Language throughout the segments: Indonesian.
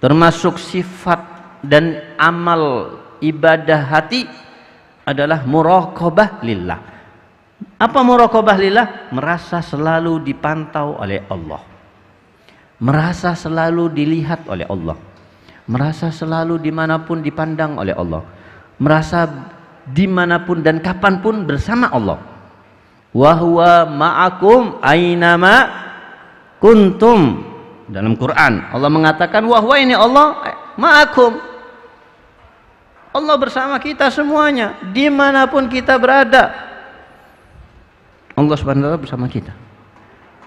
termasuk sifat dan amal ibadah hati adalah muraqabah lillah. Apa muraqabah lillah? Merasa selalu dipantau oleh Allah. Merasa selalu dilihat oleh Allah. Merasa selalu dimanapun dipandang oleh Allah. Merasa dimanapun dan kapanpun bersama Allah. Wahwa ma'akum ainama kuntum dalam Quran Allah mengatakan wahwa ini Allah eh, ma'akum Allah bersama kita semuanya dimanapun kita berada Allah subhanahu wa ta'ala bersama kita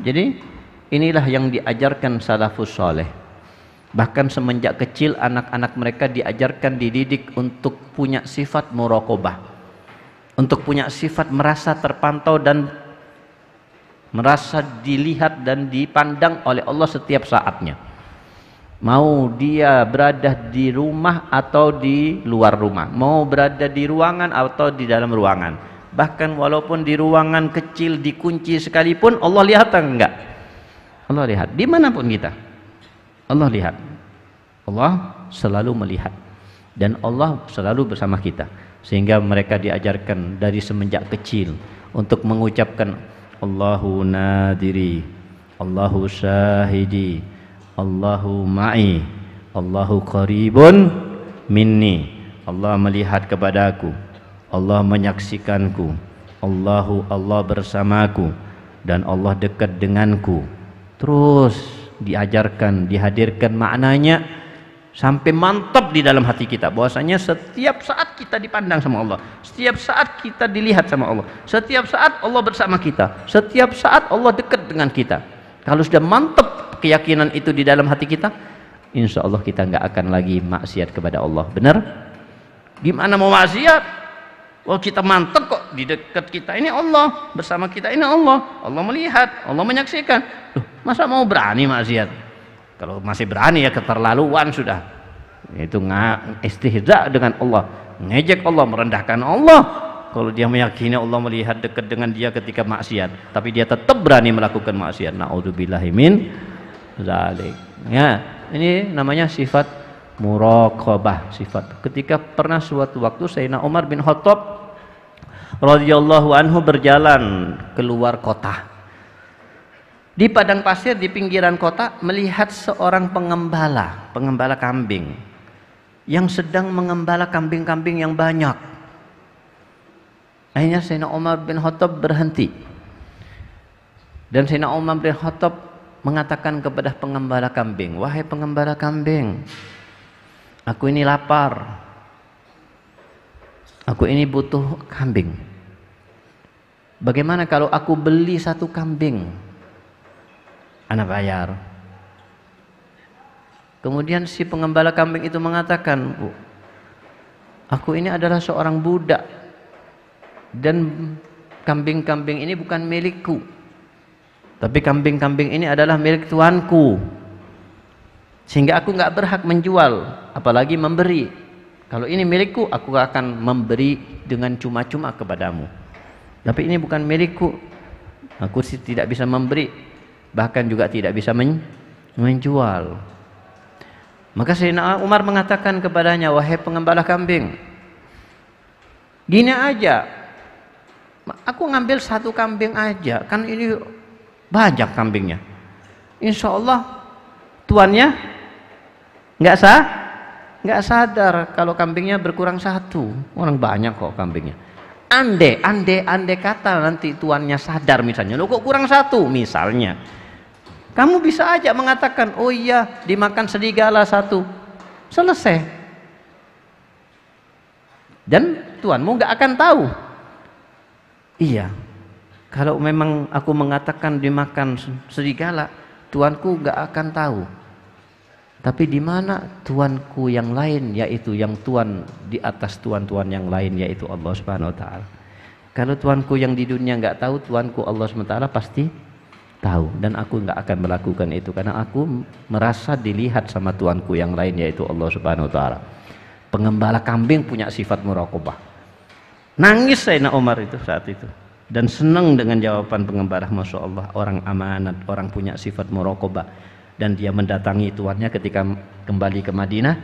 jadi inilah yang diajarkan salafus soleh bahkan semenjak kecil anak-anak mereka diajarkan dididik untuk punya sifat murokobah untuk punya sifat merasa terpantau dan merasa dilihat dan dipandang oleh Allah setiap saatnya mau dia berada di rumah atau di luar rumah mau berada di ruangan atau di dalam ruangan bahkan walaupun di ruangan kecil dikunci sekalipun Allah lihat atau enggak Allah lihat dimanapun kita Allah lihat Allah selalu melihat dan Allah selalu bersama kita sehingga mereka diajarkan dari semenjak kecil untuk mengucapkan الله نادري الله شاهدي الله معي الله قريب Minni, Allah melihat kepadaku Allah menyaksikanku Allahu Allah bersamaku dan Allah dekat denganku terus diajarkan dihadirkan maknanya sampai mantap di dalam hati kita bahwasanya setiap saat kita dipandang sama Allah setiap saat kita dilihat sama Allah setiap saat Allah bersama kita setiap saat Allah dekat dengan kita kalau sudah mantap keyakinan itu di dalam hati kita insya Allah kita nggak akan lagi maksiat kepada Allah benar gimana mau maksiat Oh kita mantap kok di dekat kita ini Allah bersama kita ini Allah Allah melihat Allah menyaksikan Loh, masa mau berani maksiat kalau masih berani ya keterlaluan sudah. Itu istihza dengan Allah, ngejek Allah, merendahkan Allah. Kalau dia meyakini Allah melihat dekat dengan dia ketika maksiat, tapi dia tetap berani melakukan maksiat. Naudzubillahimin, zalik. Ya, ini namanya sifat muraqabah, sifat. Ketika pernah suatu waktu Sayyidina Umar bin Khattab radhiyallahu anhu berjalan keluar kota di padang pasir di pinggiran kota melihat seorang pengembala, pengembala kambing yang sedang mengembala kambing-kambing yang banyak. Akhirnya Sayyidina Umar bin Khattab berhenti. Dan Sayyidina Umar bin Khattab mengatakan kepada pengembala kambing, "Wahai pengembala kambing, aku ini lapar. Aku ini butuh kambing. Bagaimana kalau aku beli satu kambing?" anak bayar. Kemudian si pengembala kambing itu mengatakan, Bu, aku ini adalah seorang budak dan kambing-kambing ini bukan milikku. Tapi kambing-kambing ini adalah milik tuanku. Sehingga aku nggak berhak menjual, apalagi memberi. Kalau ini milikku, aku akan memberi dengan cuma-cuma kepadamu. Tapi ini bukan milikku. Aku sih tidak bisa memberi bahkan juga tidak bisa men menjual maka Sayyidina Umar mengatakan kepadanya wahai pengembala kambing gini aja aku ngambil satu kambing aja kan ini banyak kambingnya insya Allah tuannya nggak sah nggak sadar kalau kambingnya berkurang satu orang banyak kok kambingnya andai, ande, ande kata nanti tuannya sadar misalnya, lo kok kurang satu misalnya. Kamu bisa aja mengatakan, oh iya dimakan serigala satu. Selesai. Dan tuanmu gak akan tahu. Iya, kalau memang aku mengatakan dimakan serigala, tuanku gak akan tahu. Tapi di mana tuanku yang lain yaitu yang tuan di atas tuan-tuan yang lain yaitu Allah Subhanahu wa taala. Kalau tuanku yang di dunia nggak tahu, tuanku Allah Subhanahu wa taala pasti tahu dan aku nggak akan melakukan itu karena aku merasa dilihat sama tuanku yang lain yaitu Allah Subhanahu wa taala. Pengembala kambing punya sifat muraqabah. Nangis Sayyidina Umar itu saat itu dan senang dengan jawaban pengembara Masya Allah orang amanat, orang punya sifat muraqabah dan dia mendatangi tuannya ketika kembali ke Madinah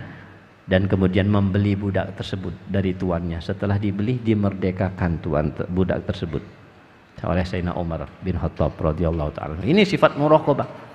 dan kemudian membeli budak tersebut dari tuannya setelah dibeli dimerdekakan tuan budak tersebut oleh Sayyidina Umar bin Khattab radhiyallahu taala ini sifat muraqabah